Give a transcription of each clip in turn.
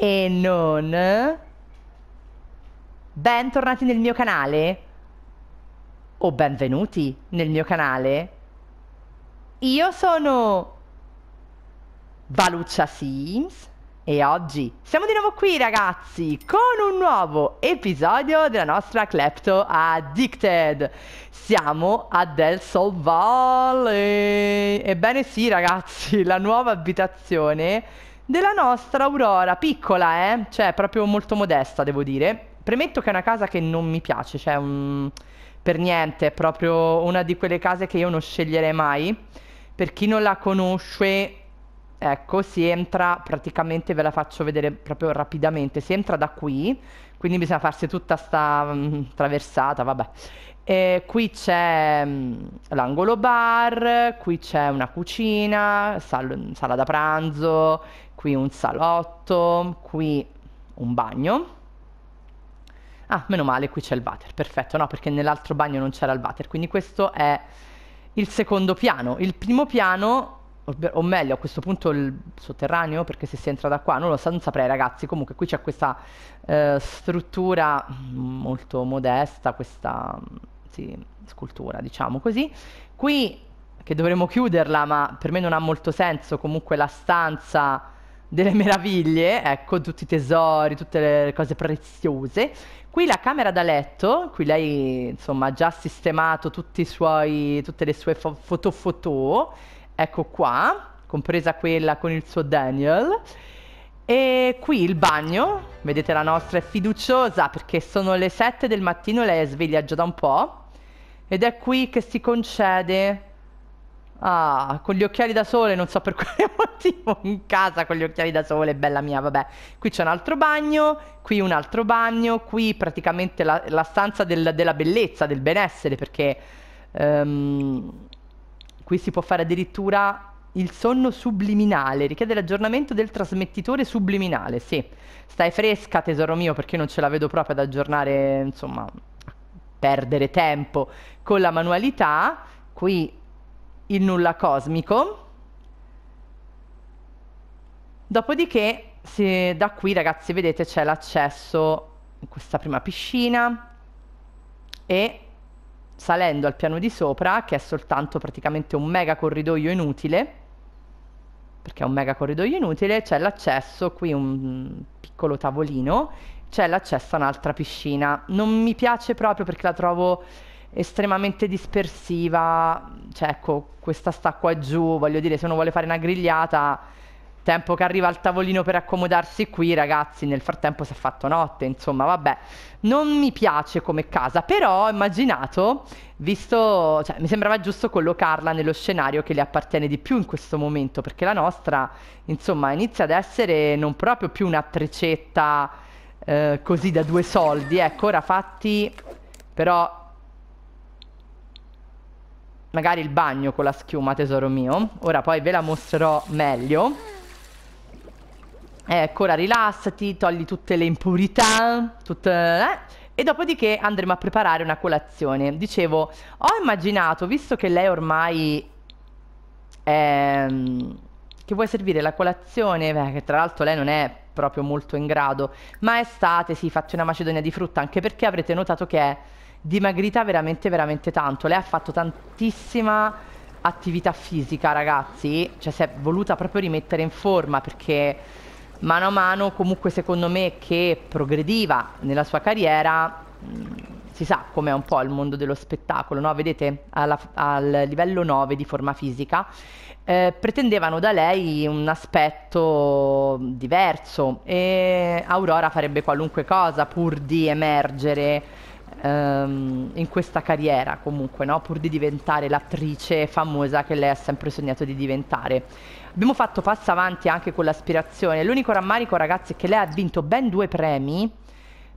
e non... Bentornati nel mio canale? O benvenuti nel mio canale? Io sono... Valuccia Sims e oggi siamo di nuovo qui ragazzi con un nuovo episodio della nostra Klepto Addicted Siamo a Del Sol Valley Ebbene sì ragazzi, la nuova abitazione della nostra Aurora, piccola, eh? Cioè, proprio molto modesta, devo dire. Premetto che è una casa che non mi piace, cioè, un... per niente, è proprio una di quelle case che io non sceglierei mai. Per chi non la conosce, Ecco, si entra praticamente, ve la faccio vedere proprio rapidamente, si entra da qui, quindi bisogna farsi tutta sta mh, mm, traversata, vabbè. E qui c'è mm, l'angolo bar, qui c'è una cucina, sal sala da pranzo, qui un salotto, qui un bagno. Ah, meno male, qui c'è il water, perfetto, no, perché nell'altro bagno non c'era il water, quindi questo è il secondo piano. Il primo piano o meglio a questo punto il sotterraneo, perché se si entra da qua, non lo so, non saprei ragazzi, comunque qui c'è questa eh, struttura molto modesta, questa sì, scultura diciamo così, qui che dovremmo chiuderla, ma per me non ha molto senso comunque la stanza delle meraviglie, ecco tutti i tesori, tutte le cose preziose. Qui la camera da letto, qui lei insomma ha già sistemato tutti i suoi, tutte le sue fo- foto foto ecco qua, compresa quella con il suo Daniel. E qui il bagno, vedete la nostra è fiduciosa perché sono le 7 del mattino, e lei è sveglia già da un po'. Ed è qui che si concede Ah, con gli occhiali da sole, non so per quale motivo, in casa con gli occhiali da sole, bella mia, vabbè. Qui c'è un altro bagno, qui un altro bagno, qui praticamente la, la stanza del, della bellezza, del benessere, perché um, qui si può fare addirittura il sonno subliminale, richiede l'aggiornamento del trasmettitore subliminale, sì. Stai fresca, tesoro mio, perché non ce la vedo proprio ad aggiornare, insomma, perdere tempo con la manualità. Qui il nulla cosmico. Dopodiché, se, da qui, ragazzi, vedete, c'è l'accesso in questa prima piscina e salendo al piano di sopra, che è soltanto praticamente un mega corridoio inutile, perché è un mega corridoio inutile, c'è l'accesso, qui un piccolo tavolino, c'è l'accesso a un'altra piscina. Non mi piace proprio perché la trovo estremamente dispersiva, cioè ecco, questa sta qua giù, voglio dire, se uno vuole fare una grigliata Tempo che arriva al tavolino per accomodarsi qui, ragazzi, nel frattempo si è fatto notte, insomma, vabbè. Non mi piace come casa, però ho immaginato, visto, cioè, mi sembrava giusto collocarla nello scenario che le appartiene di più in questo momento, perché la nostra, insomma, inizia ad essere non proprio più una trecetta eh, così da due soldi, ecco, ora fatti, però magari il bagno con la schiuma tesoro mio ora poi ve la mostrerò meglio Ecco, ora rilassati, togli tutte le impurità, tutte, eh? e dopodiché andremo a preparare una colazione. Dicevo, ho immaginato, visto che lei ormai ehm, che vuoi servire la colazione, beh, che tra l'altro lei non è proprio molto in grado, ma estate, sì, fate una macedonia di frutta, anche perché avrete notato che è dimagrita veramente, veramente tanto. Lei ha fatto tantissima attività fisica, ragazzi, cioè si è voluta proprio rimettere in forma perché mano a mano comunque secondo me che progrediva nella sua carriera mm, si sa com'è un po' il mondo dello spettacolo, no? vedete alla, al livello 9 di forma fisica, eh, pretendevano da lei un aspetto diverso e Aurora farebbe qualunque cosa pur di emergere ehm, in questa carriera comunque, no? pur di diventare l'attrice famosa che lei ha sempre sognato di diventare. Abbiamo fatto passo avanti anche con l'aspirazione. L'unico rammarico, ragazzi, è che lei ha vinto ben due premi.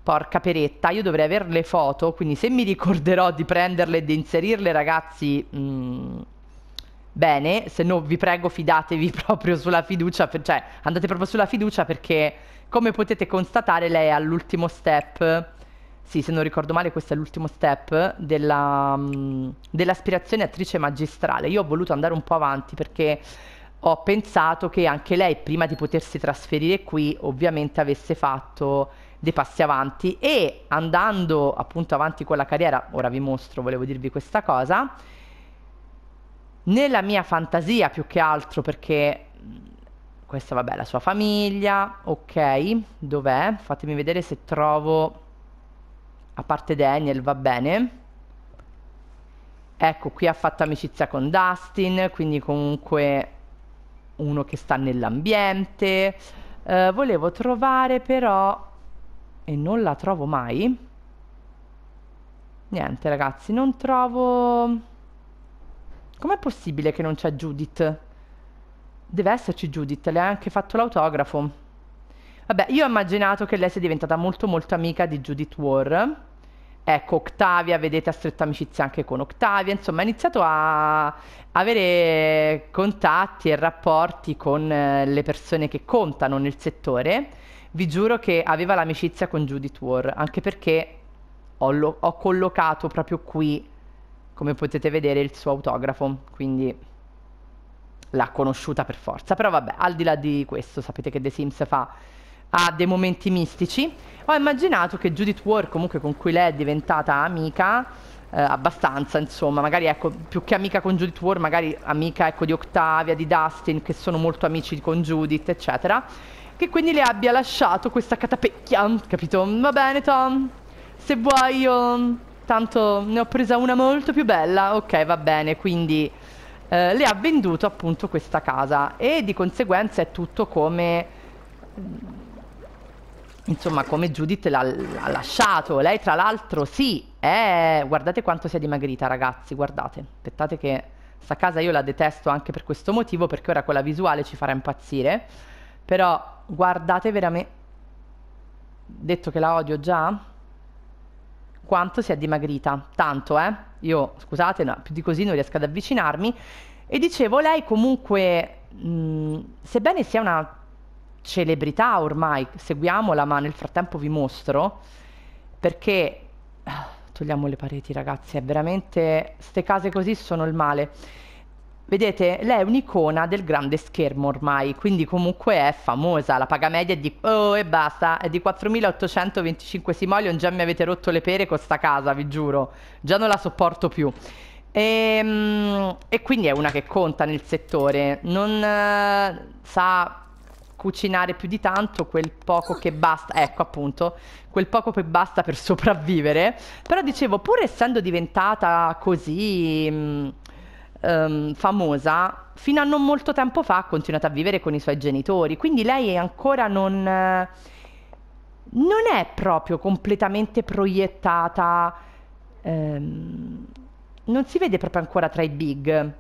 Porca peretta, io dovrei avere le foto, quindi se mi ricorderò di prenderle e di inserirle, ragazzi, mh, mm, bene, se no vi prego fidatevi proprio sulla fiducia, per, cioè andate proprio sulla fiducia perché come potete constatare lei è all'ultimo step sì, se non ricordo male, questo è l'ultimo step della, mm, dell'aspirazione attrice magistrale. Io ho voluto andare un po' avanti perché ho pensato che anche lei, prima di potersi trasferire qui, ovviamente avesse fatto dei passi avanti e andando appunto avanti con la carriera, ora vi mostro, volevo dirvi questa cosa, nella mia fantasia più che altro perché mm, questa vabbè la sua famiglia, ok, dov'è? Fatemi vedere se trovo a parte Daniel va bene ecco qui ha fatto amicizia con Dustin quindi comunque uno che sta nell'ambiente eh, volevo trovare però e non la trovo mai niente ragazzi non trovo com'è possibile che non c'è Judith deve esserci Judith le ha anche fatto l'autografo Vabbè, io ho immaginato che lei sia diventata molto molto amica di Judith War. Ecco, Octavia, vedete, ha stretta amicizia anche con Octavia, insomma, ha iniziato a avere contatti e rapporti con eh, le persone che contano nel settore. Vi giuro che aveva l'amicizia con Judith War, anche perché ho, ho collocato proprio qui, come potete vedere, il suo autografo, quindi l'ha conosciuta per forza. Però vabbè, al di là di questo, sapete che The Sims fa ha dei momenti mistici. Ho immaginato che Judith Ward, comunque con cui lei è diventata amica, eh, abbastanza, insomma, magari ecco, più che amica con Judith Ward, magari amica ecco, di Octavia, di Dustin, che sono molto amici con Judith, eccetera, che quindi le abbia lasciato questa catapecchia, capito? Va bene Tom, se vuoi io, tanto ne ho presa una molto più bella, ok, va bene, quindi eh, le ha venduto appunto questa casa e di conseguenza è tutto come insomma come Judith l'ha, l'ha lasciato. Lei tra l'altro sì, è... guardate quanto si è dimagrita ragazzi, guardate, aspettate che sta casa io la detesto anche per questo motivo perché ora con la visuale ci farà impazzire, però guardate veramente, detto che la odio già, quanto si è dimagrita, tanto eh, io scusate, no, più di così non riesco ad avvicinarmi e dicevo lei comunque, mh, sebbene sia una celebrità ormai, seguiamola, ma nel frattempo vi mostro, perché ah, togliamo le pareti ragazzi, è veramente, queste case così sono il male. Vedete, lei è un'icona del grande schermo ormai, quindi comunque è famosa, la paga media è di, oh e basta, è di 4.825 simoleon, già mi avete rotto le pere con sta casa, vi giuro, già non la sopporto più. E, ehm, e quindi è una che conta nel settore, non eh, sa cucinare più di tanto quel poco che basta, ecco appunto, quel poco che basta per sopravvivere. Però dicevo, pur essendo diventata così um, um, famosa, fino a non molto tempo fa ha continuato a vivere con i suoi genitori, quindi lei è ancora non, eh, non è proprio completamente proiettata, um, non si vede proprio ancora tra i big.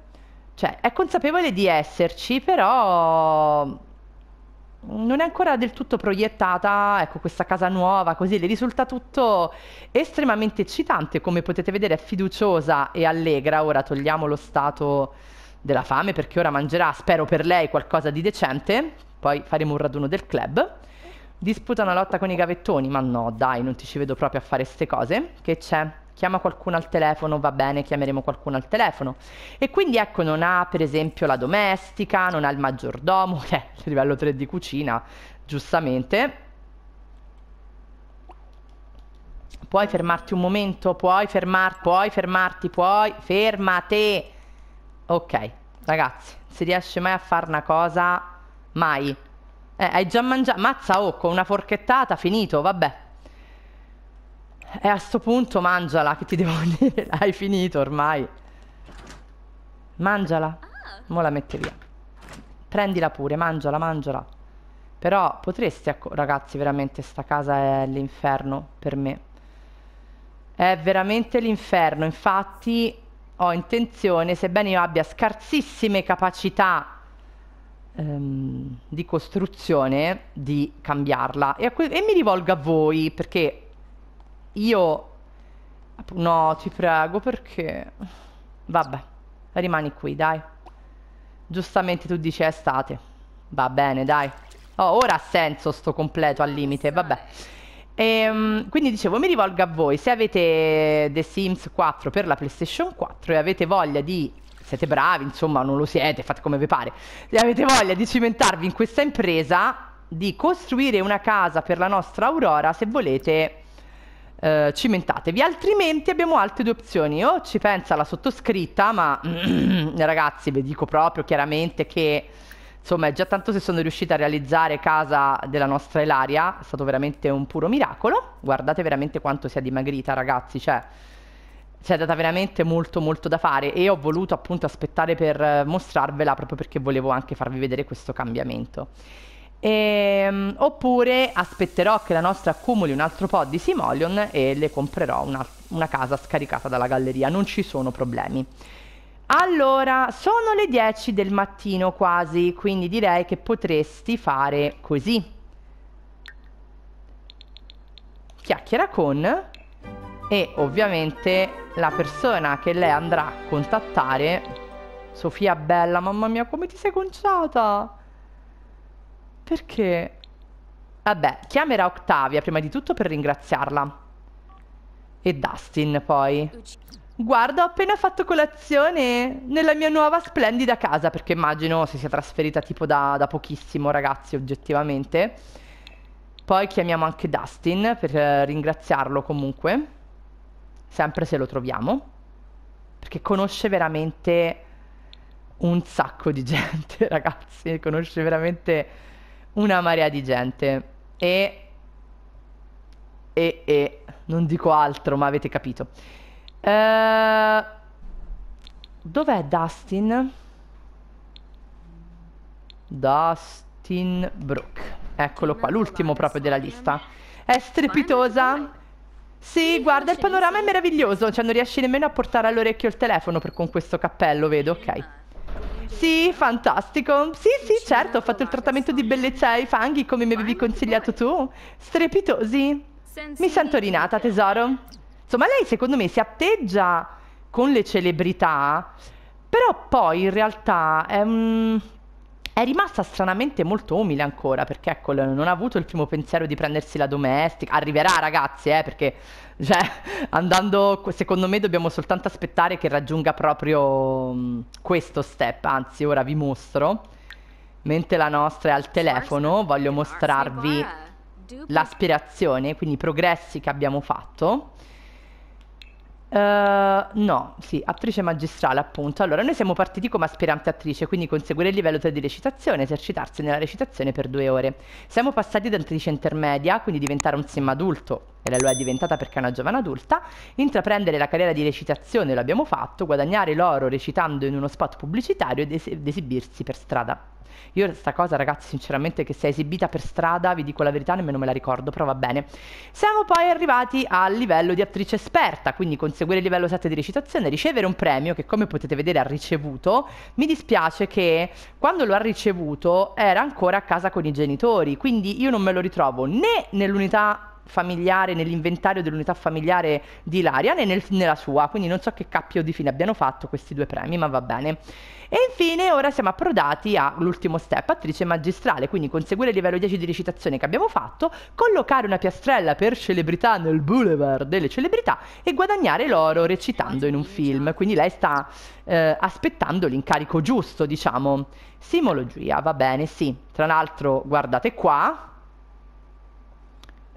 Cioè, è consapevole di esserci, però non è ancora del tutto proiettata, ecco, questa casa nuova, così le risulta tutto estremamente eccitante, come potete vedere è fiduciosa e allegra, ora togliamo lo stato della fame perché ora mangerà, spero per lei, qualcosa di decente, poi faremo un raduno del club. Disputa una lotta con i gavettoni, ma no, dai, non ti ci vedo proprio a fare ste cose. Che c'è? chiama qualcuno al telefono, va bene, chiameremo qualcuno al telefono. E quindi ecco, non ha per esempio la domestica, non ha il maggiordomo, che è il livello 3 di cucina, giustamente. Puoi fermarti un momento? Puoi fermarti? Puoi fermarti? Puoi? Fermate! Ok, ragazzi, se riesce mai a fare una cosa? Mai. Eh, hai già mangiato? Mazza, oh, con una forchettata, finito, vabbè. E a sto punto mangiala, che ti devo dire, hai finito ormai. Mangiala. Ah. Mo la mette via. Prendila pure, mangiala, mangiala. Però potresti, ecco, ragazzi, veramente sta casa è l'inferno per me. È veramente l'inferno, infatti ho intenzione, sebbene io abbia scarsissime capacità ehm, di costruzione, di cambiarla. E, e mi rivolgo a voi, perché io... No, ti prego, perché... Vabbè, rimani qui, dai. Giustamente tu dici estate. Va bene, dai. Oh, ora ha senso sto completo al limite, vabbè. E, ehm, quindi dicevo, mi rivolgo a voi, se avete The Sims 4 per la PlayStation 4 e avete voglia di, siete bravi, insomma non lo siete, fate come vi pare, se avete voglia di cimentarvi in questa impresa, di costruire una casa per la nostra Aurora, se volete eh, cimentatevi, altrimenti abbiamo altre due opzioni, o ci pensa la sottoscritta, ma ragazzi vi dico proprio chiaramente che insomma è già tanto se sono riuscita a realizzare casa della nostra Elaria, è stato veramente un puro miracolo, guardate veramente quanto sia dimagrita ragazzi, cioè è data veramente molto molto da fare e ho voluto appunto aspettare per eh, mostrarvela proprio perché volevo anche farvi vedere questo cambiamento. Ehm, oppure aspetterò che la nostra accumuli un altro po' di Simoleon e le comprerò una, una casa scaricata dalla galleria, non ci sono problemi. Allora, sono le 10 del mattino quasi, quindi direi che potresti fare così. Chiacchiera con e ovviamente la persona che lei andrà a contattare, Sofia Bella, mamma mia come ti sei conciata! Perché? Vabbè, chiamerà Octavia prima di tutto per ringraziarla. E Dustin poi. Guarda, ho appena fatto colazione nella mia nuova splendida casa, perché immagino si sia trasferita tipo da, da pochissimo, ragazzi, oggettivamente. Poi chiamiamo anche Dustin per ringraziarlo comunque, sempre se lo troviamo, perché conosce veramente un sacco di gente, ragazzi, conosce veramente una marea di gente e, e, e non dico altro, ma avete capito. Uh, dov'è Dustin? Dustin Brooke. Eccolo qua, l'ultimo proprio della lista. È strepitosa. Sì, guarda, il panorama è meraviglioso. Cioè, non riesci nemmeno a portare all'orecchio il telefono per, con questo cappello, vedo, ok. Sì, fantastico. Sì, sì, certo, ho certo, fatto il trattamento di bellezza ai fanghi come mi avevi consigliato tu. Strepitosi. Mi sento rinata, tesoro. Insomma, lei secondo me si atteggia con le celebrità, però poi in realtà è ehm, un è rimasta stranamente molto umile ancora, perché ecco, non ha avuto il primo pensiero di prendersi la domestica. Arriverà, ragazzi, eh, perché cioè, andando, secondo me dobbiamo soltanto aspettare che raggiunga proprio mh, mm, questo step. Anzi, ora vi mostro. Mentre la nostra è al telefono, voglio mostrarvi l'aspirazione, quindi i progressi che abbiamo fatto. Eh, no, sì, attrice magistrale, appunto. Allora, noi siamo partiti come aspirante attrice, quindi conseguire il livello 3 di recitazione, esercitarsi nella recitazione per due ore. Siamo passati da attrice intermedia, quindi diventare un sim adulto, e lo è diventata perché è una giovane adulta, intraprendere la carriera di recitazione, l'abbiamo fatto, guadagnare l'oro recitando in uno spot pubblicitario ed, es- ed esibirsi per strada. Io questa cosa, ragazzi, sinceramente, che si è esibita per strada, vi dico la verità, nemmeno me la ricordo, però va bene. Siamo poi arrivati al livello di attrice esperta, quindi conseguire il livello 7 di recitazione, ricevere un premio che, come potete vedere, ha ricevuto. Mi dispiace che quando lo ha ricevuto era ancora a casa con i genitori, quindi io non me lo ritrovo né nell'unità familiare, nell'inventario dell'unità familiare di Ilarian e nel, nella sua, quindi non so che cappio di fine abbiano fatto questi due premi, ma va bene. E infine ora siamo approdati all'ultimo step, attrice magistrale, quindi conseguire il livello 10 di recitazione che abbiamo fatto, collocare una piastrella per celebrità nel boulevard delle celebrità e guadagnare l'oro recitando in un film, quindi lei sta eh, aspettando l'incarico giusto, diciamo. Simologia, va bene, sì. Tra l'altro guardate qua,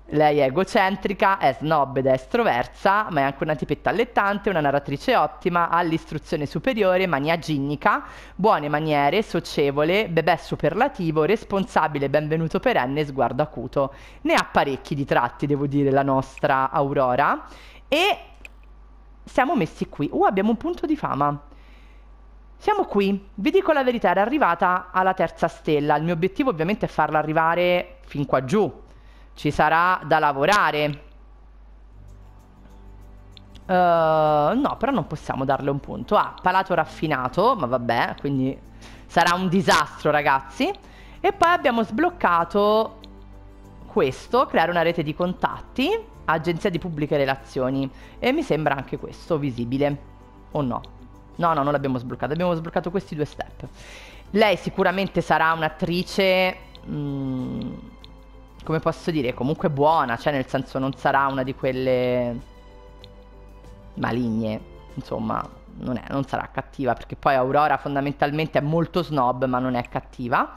lei è egocentrica, è snob ed è estroversa, ma è anche una tipetta allettante, una narratrice ottima, ha l'istruzione superiore, mania ginnica, buone maniere, socievole, bebè superlativo, responsabile, benvenuto perenne, sguardo acuto. Ne ha parecchi di tratti, devo dire, la nostra Aurora. E siamo messi qui. Uh, abbiamo un punto di fama. Siamo qui, vi dico la verità, era arrivata alla terza stella, il mio obiettivo ovviamente è farla arrivare fin qua giù, ci sarà da lavorare. Uh, no, però non possiamo darle un punto. Ah, palato raffinato, ma vabbè, quindi sarà un disastro, ragazzi. E poi abbiamo sbloccato questo, creare una rete di contatti, agenzia di pubbliche relazioni. E mi sembra anche questo visibile, o no? No, no, non l'abbiamo sbloccato, abbiamo sbloccato questi due step. Lei sicuramente sarà un'attrice... Mh mm, come posso dire, comunque buona, cioè nel senso non sarà una di quelle maligne, insomma, non, è, non sarà cattiva, perché poi Aurora fondamentalmente è molto snob, ma non è cattiva.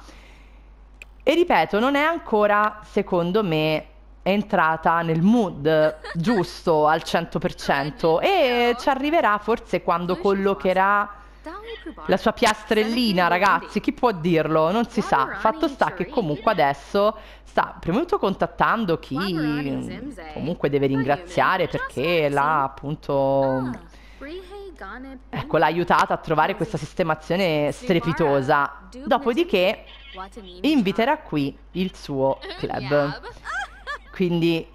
E ripeto, non è ancora, secondo me, entrata nel mood giusto al 100% e ci arriverà forse quando collocherà la sua piastrellina, ragazzi, chi può dirlo? Non si sa. Fatto sta che comunque adesso sta prima di tutto contattando chi comunque deve ringraziare perché l'ha appunto ecco, l'ha aiutata a trovare questa sistemazione strepitosa. Dopodiché inviterà qui il suo club. Quindi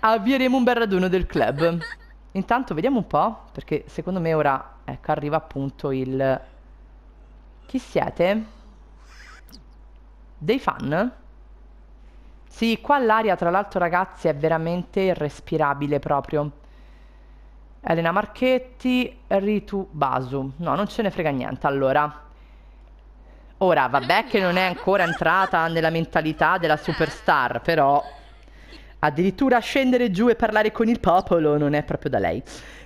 avvieremo un bel raduno del club. Intanto vediamo un po', perché secondo me ora Ecco, arriva appunto il... Chi siete? Dei fan? Sì, qua l'aria tra l'altro ragazzi è veramente irrespirabile proprio. Elena Marchetti, Ritu Basu. No, non ce ne frega niente. Allora, ora vabbè che non è ancora entrata nella mentalità della superstar, però addirittura scendere giù e parlare con il popolo non è proprio da lei.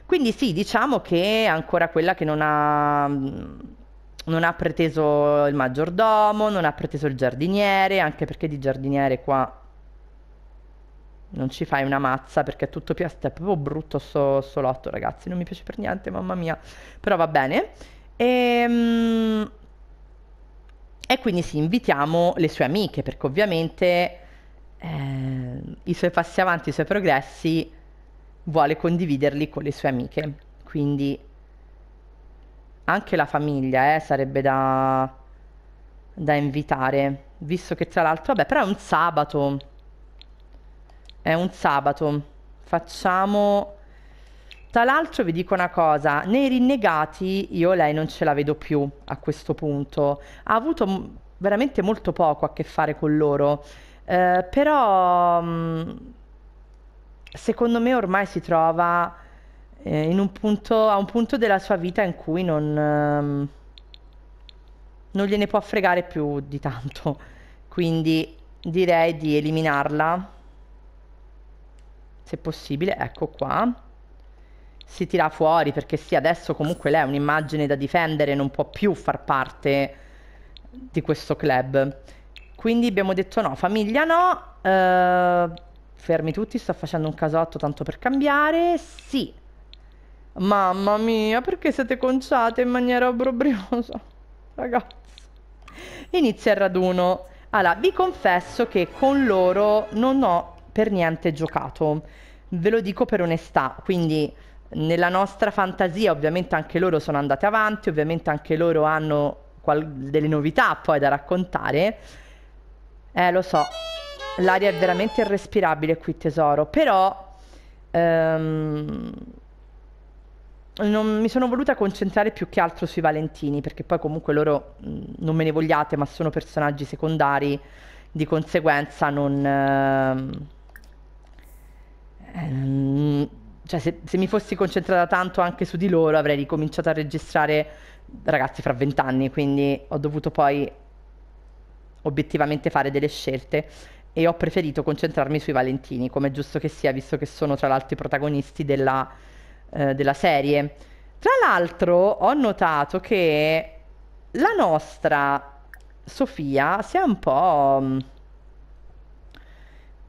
Quindi sì, diciamo che è ancora quella che non ha, mm, non ha preteso il maggiordomo, non ha preteso il giardiniere, anche perché di giardiniere qua non ci fai una mazza perché è tutto più è proprio brutto sto lotto ragazzi non mi piace per niente mamma mia però va bene e, ehm, e quindi sì invitiamo le sue amiche perché ovviamente eh, i suoi passi avanti i suoi progressi vuole condividerli con le sue amiche. Quindi anche la famiglia eh, sarebbe da, da invitare, visto che tra l'altro, vabbè, però è un sabato. È un sabato. Facciamo... Tra l'altro vi dico una cosa, nei rinnegati io lei non ce la vedo più a questo punto. Ha avuto veramente molto poco a che fare con loro, eh, però mh, mm, secondo me ormai si trova eh, un punto, a un punto della sua vita in cui non, ehm, non gliene può fregare più di tanto. Quindi direi di eliminarla, se possibile, ecco qua. Si tira fuori perché sì, adesso comunque lei è un'immagine da difendere, non può più far parte di questo club. Quindi abbiamo detto no, famiglia no. Eh, Fermi tutti, sto facendo un casotto tanto per cambiare. Sì. Mamma mia, perché siete conciate in maniera obbrobriosa? Ragazzi. Inizia il raduno. Allora, vi confesso che con loro non ho per niente giocato. Ve lo dico per onestà, quindi nella nostra fantasia ovviamente anche loro sono andate avanti, ovviamente anche loro hanno delle novità poi da raccontare. Eh, lo so, l'aria è veramente irrespirabile qui tesoro, però ehm, non mi sono voluta concentrare più che altro sui Valentini, perché poi comunque loro non me ne vogliate, ma sono personaggi secondari, di conseguenza non... Ehm, ehm, cioè se, se, mi fossi concentrata tanto anche su di loro avrei ricominciato a registrare ragazzi fra vent'anni, quindi ho dovuto poi obiettivamente fare delle scelte e ho preferito concentrarmi sui Valentini, come è giusto che sia, visto che sono tra l'altro i protagonisti della, eh, della serie. Tra l'altro ho notato che la nostra Sofia si è un po'... Mm,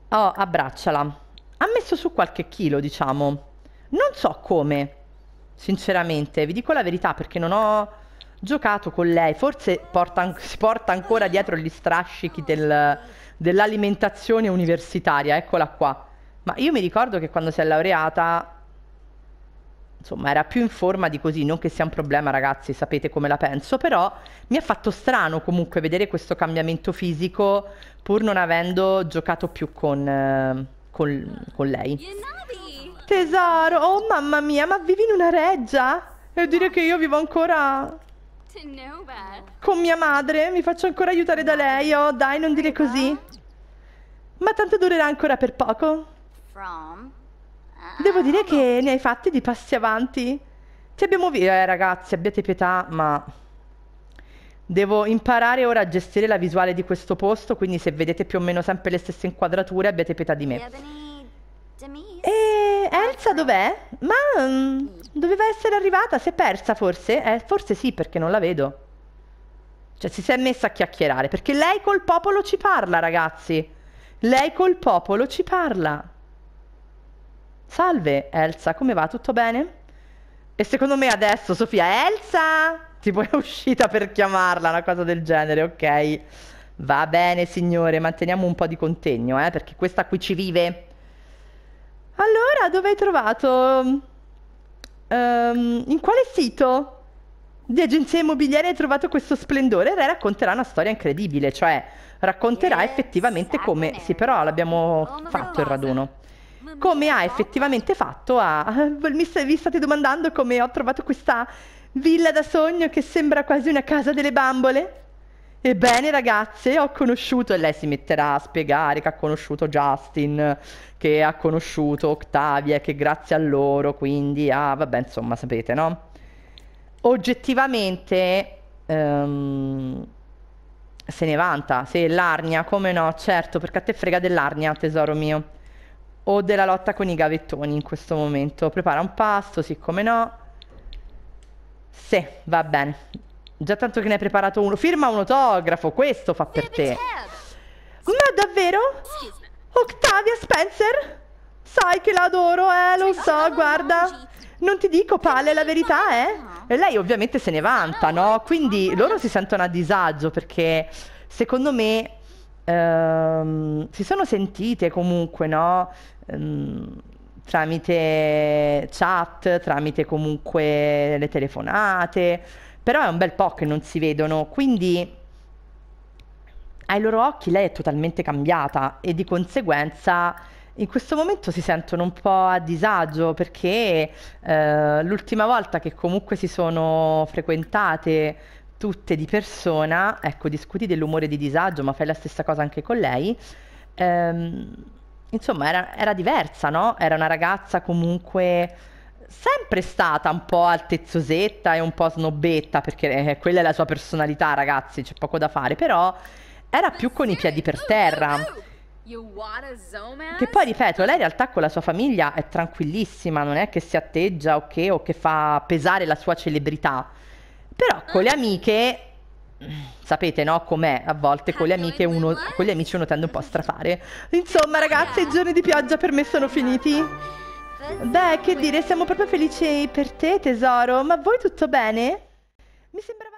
oh, abbracciala. Ha messo su qualche chilo, diciamo. Non so come, sinceramente, vi dico la verità perché non ho giocato con lei. Forse porta, si porta ancora dietro gli strascichi del dell'alimentazione universitaria, eccola qua. Ma io mi ricordo che quando si è laureata insomma era più in forma di così, non che sia un problema ragazzi, sapete come la penso, però mi ha fatto strano comunque vedere questo cambiamento fisico pur non avendo giocato più con, eh, con, con lei. Tesoro, oh mamma mia, ma vivi in una reggia? E dire che io vivo ancora con mia madre? Mi faccio ancora aiutare da lei? Oh, dai, non dire così. Ma tanto durerà ancora per poco. Eh, devo dire che ne hai fatti di passi avanti. Ti abbiamo visto, eh ragazzi, abbiate pietà, ma... Devo imparare ora a gestire la visuale di questo posto, quindi se vedete più o meno sempre le stesse inquadrature, abbiate pietà di me. E Elsa dov'è? Ma mm, mm, doveva essere arrivata, si è persa forse? Eh, forse sì, perché non la vedo. Cioè si è messa a chiacchierare, perché lei col popolo ci parla, ragazzi. Lei col popolo ci parla. Salve Elsa, come va? Tutto bene? E secondo me adesso Sofia, Elsa! Tipo è uscita per chiamarla, una cosa del genere, ok? Va bene signore, manteniamo un po' di contegno, eh, perché questa qui ci vive. Allora, dove hai trovato? Ehm, in quale sito di agenzia immobiliare hai trovato questo splendore? E lei racconterà una storia incredibile, cioè racconterà effettivamente come... Sì, però l'abbiamo fatto il raduno. Come ha effettivamente fatto a... Mi vi state domandando come ho trovato questa villa da sogno che sembra quasi una casa delle bambole? Ebbene ragazze, ho conosciuto, e lei si metterà a spiegare che ha conosciuto Justin, che ha conosciuto Octavia, che grazie a loro, quindi, ah vabbè, insomma, sapete, no? Oggettivamente um, se ne vanta, se l'arnia, come no, certo, perché a te frega dell'arnia, tesoro mio, o della lotta con i gavettoni in questo momento. Prepara un pasto, siccome no. Sì, va bene. Già tanto che ne hai preparato uno. Firma un autografo, questo fa per te. Ma davvero? Octavia Spencer? Sai che l'adoro, adoro, eh, lo so, guarda. Non ti dico, Pale, la verità eh? E lei ovviamente se ne vanta, no? Quindi loro si sentono a disagio perché secondo me ehm, si sono sentite comunque, no? Ehm, tramite chat, tramite comunque le telefonate però è un bel po' che non si vedono, quindi ai loro occhi lei è totalmente cambiata e di conseguenza in questo momento si sentono un po' a disagio perché eh, l'ultima volta che comunque si sono frequentate tutte di persona, ecco, discuti dell'umore di disagio, ma fai la stessa cosa anche con lei. Ehm, insomma, era, era diversa, no? Era una ragazza comunque sempre stata un po' altezzosetta e un po' snobbetta, perché eh, quella è la sua personalità, ragazzi, c'è poco da fare, però era più con i piedi per terra. Che poi, ripeto, lei in realtà con la sua famiglia è tranquillissima, non è che si atteggia o che, o che fa pesare la sua celebrità. Però con le amiche, sapete no com'è, a volte con le, amiche uno, con le amici uno tende un po' a strafare. Insomma ragazzi, i giorni di pioggia per me sono finiti. Beh, che dire, siamo proprio felici per te, tesoro. Ma voi tutto bene? Mi sembrava